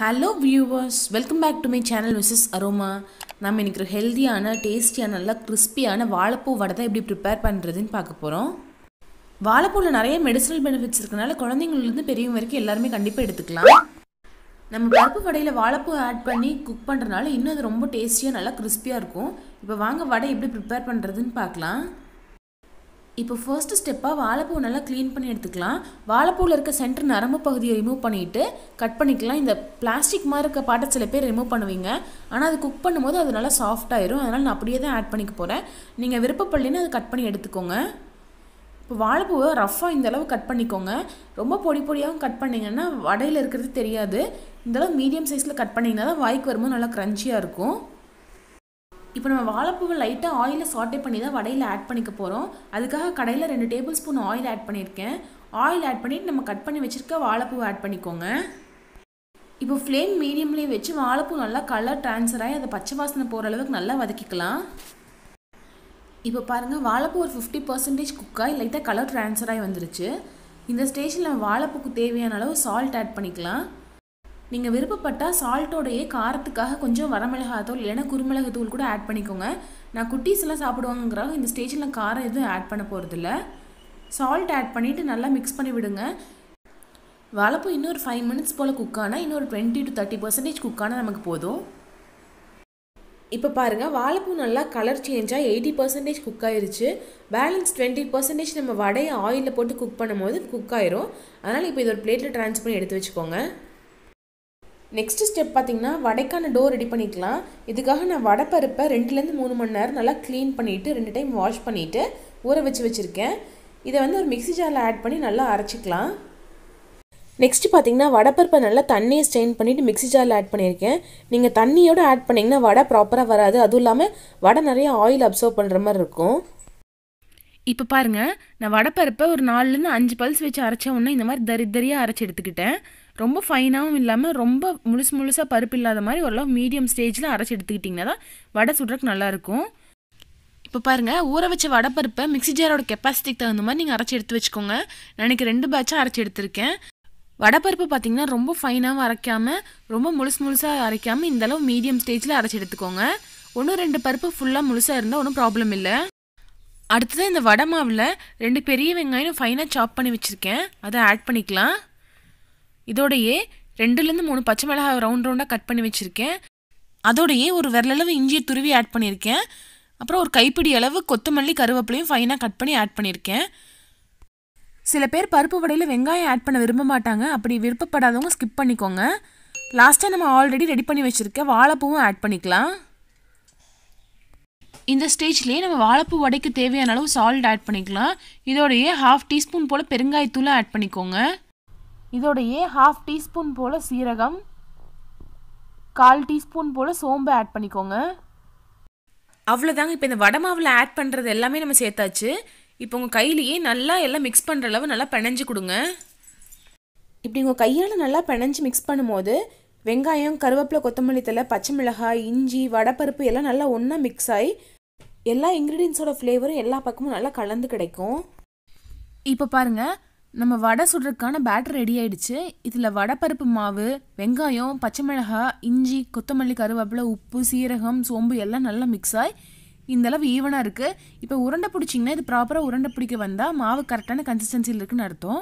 hello viewers welcome back to my channel Mrs aroma நம்ம இன்றைக்கி ஒரு ஹெல்த்தியான டேஸ்டியான நல்லா கிறிஸ்பியான வாழைப்பூ வடை தான் எப்படி ப்ரிப்பேர் பண்ணுறதுன்னு பார்க்க போகிறோம் வாழைப்பூவில் நிறைய மெடிசனல் பெனிஃபிட்ஸ் இருக்கனால குழந்தைங்கள்லேருந்து பெரியவங்க வரைக்கும் எல்லாருமே கண்டிப்பாக எடுத்துக்கலாம் நம்ம பருப்பு வடையில் வாழைப்பூ ஆட் பண்ணி குக் பண்ணுறதுனால இன்னும் அது ரொம்ப டேஸ்டியாக நல்லா கிறிஸ்பியாக இருக்கும் இப்போ வாங்க வடை எப்படி ப்ரிப்பேர் பண்ணுறதுன்னு பார்க்கலாம் இப்போ ஃபர்ஸ்ட் ஸ்டெப்பாக வாழைப்பூ நல்லா க்ளீன் பண்ணி எடுத்துக்கலாம் வாழைப்பூவில் இருக்க சென்டர் நரம்பு பகுதியை ரிமூவ் பண்ணிவிட்டு கட் பண்ணிக்கலாம் இந்த பிளாஸ்டிக் மாதிரி இருக்க பாட்டை சில பேர் ரிமூவ் பண்ணுவீங்க ஆனால் அது குக் பண்ணும்போது அது நல்லா சாஃப்டாயிரும் அதனால் நான் அப்படியே தான் ஆட் பண்ணிக்க போகிறேன் நீங்கள் விருப்பப்படலைன்னு அதை கட் பண்ணி எடுத்துக்கோங்க இப்போ வாழைப்பூவை ரஃப்பாக இந்தளவு கட் பண்ணிக்கோங்க ரொம்ப பொடி பொடியாகவும் கட் பண்ணிங்கன்னா வடையில் இருக்கிறது தெரியாது இந்தளவு மீடியம் சைஸில் கட் பண்ணிங்கன்னா தான் வாய்க்கு வரும்போது நல்லா க்ரன்ச்சியாக இருக்கும் இப்போ நம்ம வாழைப்பூவை லைட்டாக ஆயிலில் சாட்டே பண்ணி தான் வடையில் ஆட் பண்ணிக்க போகிறோம் அதுக்காக கடையில் ரெண்டு டேபிள் ஸ்பூன் ஆயில் ஆட் பண்ணியிருக்கேன் ஆயில் ஆட் பண்ணிவிட்டு நம்ம கட் பண்ணி வச்சுருக்க வாழைப்பூவை ஆட் பண்ணிக்கோங்க இப்போ ஃப்ளேம் மீடியம்லேயே வச்சு வாழைப்பூ நல்லா கலர் ட்ரான்ஸ்ஃபர் ஆகி அதை பச்சை வாசனை போகிற அளவுக்கு நல்லா வதக்கிக்கலாம் இப்போ பாருங்கள் வாழைப்பூ ஒரு ஃபிஃப்டி பர்சன்டேஜ் குக்காக லைட்டாக கலர் ட்ரான்ஸ்ஃபர் ஆகி வந்துருச்சு இந்த ஸ்டேஜில் நம்ம வாழைப்பூக்கு தேவையான அளவு சால்ட் ஆட் பண்ணிக்கலாம் நீங்கள் விருப்பப்பட்டால் சால்ட்டோடையே காரத்துக்காக கொஞ்சம் வரமிளகாத்தூள் இல்லைன்னா குருமிளகு தூள் கூட ஆட் பண்ணிக்கோங்க நான் குட்டீஸ் எல்லாம் சாப்பிடுவாங்கிறாங்க இந்த ஸ்டேஜில் காரம் எதுவும் ஆட் பண்ண போகிறதில்ல சால்ட் ஆட் பண்ணிவிட்டு நல்லா மிக்ஸ் பண்ணி விடுங்க வளப்பு இன்னொரு ஃபைவ் மினிட்ஸ் போல் குக் ஆனால் இன்னொரு twenty to thirty percentage cook ஆனால் நமக்கு போதும் இப்போ பாருங்கள் வாழைப்பூ நல்லா கலர் சேஞ்சாக எயிட்டி பர்சன்டேஜ் குக் ஆகிருச்சு பேலன்ஸ் டுவெண்ட்டி பர்சன்டேஜ் நம்ம வடையை ஆயிலில் போட்டு குக் பண்ணும்போது குக் ஆயிரும் அதனால் இப்போ இது ஒரு பிளேட்டில் ட்ரான்ஸ் பண்ணி எடுத்து வச்சுக்கோங்க நெக்ஸ்ட் ஸ்டெப் பார்த்தீங்கன்னா வடைக்கான டோ ரெடி பண்ணிக்கலாம் இதுக்காக நான் வடைப்பருப்பை ரெண்டுலேருந்து மூணு மணி நேரம் நல்லா க்ளீன் பண்ணிவிட்டு ரெண்டு டைம் வாஷ் பண்ணிவிட்டு ஊற வச்சு வச்சுருக்கேன் இதை வந்து ஒரு மிக்சி ஜாரில் ஆட் பண்ணி நல்லா அரைச்சிக்கலாம் நெக்ஸ்ட் பார்த்தீங்கன்னா வடைப்பருப்பை நல்லா தண்ணியை ஸ்டெயின் பண்ணிவிட்டு மிக்சி ஜாரில் ஆட் பண்ணியிருக்கேன் நீங்கள் தண்ணியோடு ஆட் பண்ணிங்கன்னா வடை ப்ராப்பராக வராது அதுவும் இல்லாமல் வடை நிறைய ஆயில் அப்சர்வ் பண்ணுற மாதிரி இருக்கும் இப்போ பாருங்கள் நான் வடைப்பருப்பை ஒரு நாலுலேருந்து அஞ்சு பல்ஸ் வச்சு அரைச்ச உடனே இந்த மாதிரி தரி தரியாக அரைச்சி எடுத்துக்கிட்டேன் ரொம்ப ஃபைனாகவும் இல்லாமல் ரொம்ப முழுசு முழுசாக பருப்பு இல்லாத மாதிரி ஓரளவு மீடியம் ஸ்டேஜில் அரைச்சி எடுத்துக்கிட்டிங்கன்னா தான் வடை சுடுறக்கு நல்லாயிருக்கும் இப்போ பாருங்கள் ஊற வச்ச பருப்பை மிக்சி ஜாரோட கெப்பாசிட்டிக்கு தகுந்த மாதிரி நீங்கள் அரைச்சி எடுத்து வச்சுக்கோங்க நான் ரெண்டு பேட்சாக அரைச்சி எடுத்திருக்கேன் பருப்பு பார்த்தீங்கன்னா ரொம்ப ஃபைனாகவும் அரைக்காமல் ரொம்ப முழுசு முழுசாக அரைக்காமல் இந்தளவு மீடியம் ஸ்டேஜில் அரைச்சி எடுத்துக்கோங்க ஒன்று ரெண்டு பருப்பு ஃபுல்லாக முழுசாக இருந்தால் ஒன்றும் ப்ராப்ளம் இல்லை அடுத்தது இந்த வடை மாவில் ரெண்டு பெரிய வெங்காயம் ஃபைனாக சாப் பண்ணி வச்சுருக்கேன் அதை ஆட் பண்ணிக்கலாம் இதோடையே ரெண்டுலேருந்து மூணு பச்சை மிளகாய் ரவுண்ட் ரவுண்டாக கட் பண்ணி வச்சுருக்கேன் அதோடையே ஒரு விரலளவு இஞ்சியை துருவி ஆட் பண்ணியிருக்கேன் அப்புறம் ஒரு கைப்பிடி அளவு கொத்தமல்லி கருவேப்பிலையும் ஃபைனாக கட் பண்ணி ஆட் பண்ணியிருக்கேன் சில பேர் பருப்பு வடையில் வெங்காயம் ஆட் பண்ண விரும்ப மாட்டாங்க அப்படி விருப்பப்படாதவங்க ஸ்கிப் பண்ணிக்கோங்க லாஸ்ட்டாக நம்ம ஆல்ரெடி ரெடி பண்ணி வச்சுருக்க வாழைப்பூவும் ஆட் பண்ணிக்கலாம் இந்த ஸ்டேஜ்லேயே நம்ம வாழைப்பூ வடைக்கு தேவையான அளவு சால்ட் ஆட் பண்ணிக்கலாம் இதோடையே ஹாஃப் டீஸ்பூன் போல் பெருங்காயத்தூளை ஆட் பண்ணிக்கோங்க இதோடையே ஹாஃப் டீஸ்பூன் போல் சீரகம் கால் டீஸ்பூன் போல் சோம்பு ஆட் பண்ணிக்கோங்க அவ்வளோதாங்க இப்போ இந்த வடமாவில் ஆட் பண்ணுறது எல்லாமே நம்ம சேர்த்தாச்சு இப்போ உங்கள் கையிலேயே நல்லா எல்லாம் மிக்ஸ் பண்ணுற அளவு நல்லா பிணைஞ்சு கொடுங்க இப்படி உங்கள் கையால் நல்லா பிணைஞ்சு மிக்ஸ் பண்ணும்போது வெங்காயம் கருவேப்பிலை கொத்தமல்லி தலை பச்சை மிளகாய் இஞ்சி வடைப்பருப்பு எல்லாம் நல்லா ஒன்றா மிக்ஸ் ஆகி எல்லா இன்க்ரீடியன்ஸோட ஃப்ளேவரும் எல்லா பக்கமும் நல்லா கலந்து கிடைக்கும் இப்போ பாருங்கள் நம்ம வடை சுடுறதுக்கான பேட்டர் ரெடி ஆயிடுச்சு இதில் வடைப்பருப்பு மாவு வெங்காயம் பச்சை மிளகாய் இஞ்சி கொத்தமல்லி கருவேப்பிலை உப்பு சீரகம் சோம்பு எல்லாம் நல்லா மிக்ஸ் ஆகி இந்தளவு ஈவனாக இருக்குது இப்போ உருண்டை பிடிச்சிங்கன்னா இது ப்ராப்பராக உருண்டை பிடிக்க வந்தால் மாவு கரெக்டான கன்சிஸ்டன்சியில் இருக்குன்னு அர்த்தம்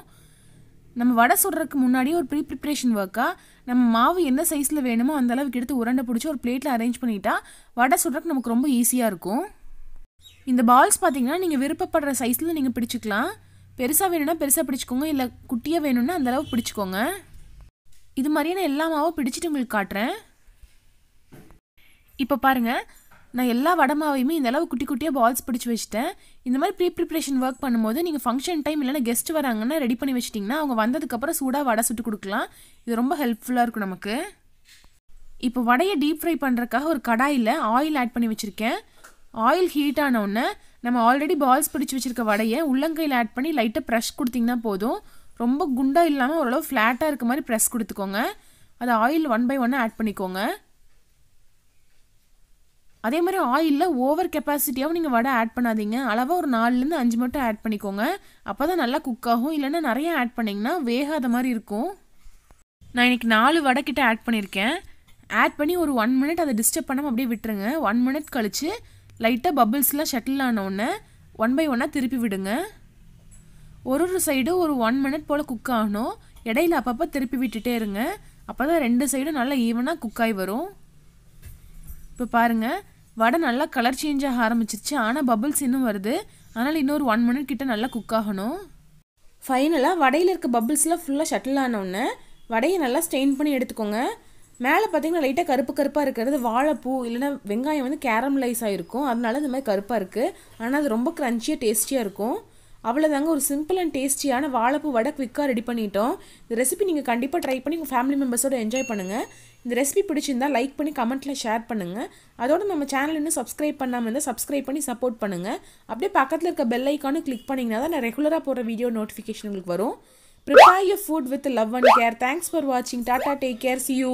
நம்ம வடை சுடுறதுக்கு முன்னாடி ஒரு ப்ரீ ப்ரிப்ரேஷன் ஒர்க்காக நம்ம மாவு என்ன சைஸில் வேணுமோ அந்த அளவுக்கு எடுத்து உருண்டை பிடிச்சி ஒரு பிளேட்டில் அரேஞ்ச் பண்ணிட்டா வடை சுடுறதுக்கு நமக்கு ரொம்ப ஈஸியாக இருக்கும் இந்த பால்ஸ் பார்த்திங்கன்னா நீங்கள் விருப்பப்படுற சைஸில் நீங்கள் பிடிச்சிக்கலாம் பெருசாக வேணும்னா பெருசாக பிடிச்சிக்கோங்க இல்லை குட்டியாக வேணும்னா அந்தளவு பிடிச்சிக்கோங்க இது மாதிரியான எல்லா மாவும் பிடிச்சிட்டு உங்களுக்கு காட்டுறேன் இப்போ பாருங்கள் நான் எல்லா வடை மாவையுமே இந்தளவு குட்டி குட்டியாக பால்ஸ் பிடிச்சி வச்சுட்டேன் இந்த மாதிரி ப்ரீ ப்ரிப்ரேஷன் ஒர்க் பண்ணும்போது நீங்கள் ஃபங்க்ஷன் டைம் இல்லைனா கெஸ்ட் வராங்கன்னா ரெடி பண்ணி வச்சிட்டிங்கன்னா அவங்க வந்ததுக்கப்புறம் சூடாக வடை சுட்டு கொடுக்கலாம் இது ரொம்ப ஹெல்ப்ஃபுல்லாக இருக்கும் நமக்கு இப்போ வடையை டீப் ஃப்ரை பண்ணுறதுக்காக ஒரு கடாயில் ஆயில் ஆட் பண்ணி வச்சுருக்கேன் ஆயில் ஹீட் ஆனவுடனே நம்ம ஆல்ரெடி பால்ஸ் பிடிச்சி வச்சுருக்க வடையை உள்ளங்கையில் ஆட் பண்ணி லைட்டாக ப்ரெஷ் கொடுத்திங்கன்னா போதும் ரொம்ப குண்டாக இல்லாமல் ஓரளவு ஃப்ளாட்டாக இருக்க மாதிரி ப்ரெஸ் கொடுத்துக்கோங்க அது ஆயில் ஒன் பை ஒன்னாக ஆட் பண்ணிக்கோங்க அதே மாதிரி ஆயிலில் ஓவர் கெப்பாசிட்டியாகவும் நீங்கள் வடை ஆட் பண்ணாதீங்க அளவாக ஒரு நாலுலேருந்து அஞ்சு மட்டும் ஆட் பண்ணிக்கோங்க அப்போ தான் நல்லா குக் ஆகும் இல்லைன்னா நிறையா ஆட் பண்ணிங்கன்னா வேகாத மாதிரி இருக்கும் நான் இன்றைக்கி நாலு வடை கிட்ட ஆட் பண்ணியிருக்கேன் ஆட் பண்ணி ஒரு ஒன் மினிட் அதை டிஸ்டர்ப் பண்ணாமல் அப்படியே விட்டுருங்க ஒன் மினிட் கழித்து லைட்டாக பபிள்ஸ்லாம் ஷட்டில் ஆனவுடனே ஒன் பை ஒன்னாக திருப்பி விடுங்க ஒரு ஒரு சைடு ஒரு ஒன் மினிட் போல் குக் ஆகணும் இடையில அப்பப்போ திருப்பி விட்டுட்டே இருங்க அப்போ தான் ரெண்டு சைடும் நல்லா ஈவனாக குக்காகி வரும் இப்போ பாருங்கள் வடை நல்லா கலர் சேஞ்ச் ஆக ஆரம்பிச்சிருச்சு ஆனால் பபிள்ஸ் இன்னும் வருது அதனால் இன்னொரு ஒன் மினிட் கிட்டே நல்லா குக் ஆகணும் ஃபைனலாக வடையில் இருக்க பபிள்ஸ்லாம் ஃபுல்லாக ஷட்டில் ஆனவுடனே வடையை நல்லா ஸ்டெயின் பண்ணி எடுத்துக்கோங்க மேலே பார்த்தீங்கன்னா லைட்டாக கருப்பு கருப்பாக இருக்கிறது வாழைப்பூ இல்லைன்னா வெங்காயம் வந்து கேரமலைஸ் ஆகிருக்கும் அதனால இந்த மாதிரி கருப்பாக இருக்குது ஆனால் அது ரொம்ப க்ரன்ச்சியாக டேஸ்டியாக இருக்கும் அவ்வளோதாங்க ஒரு சிம்பிள் அண்ட் டேஸ்டியான வாழைப்பூ வடை குவிக்காக ரெடி பண்ணிட்டோம் இந்த ரெசிபி நீங்கள் கண்டிப்பாக ட்ரை பண்ணி உங்கள் ஃபேமிலி மெம்பர்ஸோடு என்ஜாய் பண்ணுங்கள் இந்த ரெசிபி பிடிச்சிருந்தால் லைக் பண்ணி கமெண்ட்டில் ஷேர் பண்ணுங்கள் அதோடு நம்ம சேனல் இன்னும் சப்ஸ்கிரைப் பண்ணாமல் இருந்தால் சப்ஸ்கிரைப் பண்ணி சப்போர்ட் பண்ணுங்கள் அப்படியே பக்கத்தில் இருக்க பெல் ஐக்கானு கிளிக் பண்ணிங்கன்னா தான் நான் ரெகுலராக போகிற வீடியோ நோட்டிஃபிகேஷன் உங்களுக்கு வரும் prepare you food with love and care thanks for வாட்சிங் tata take care see you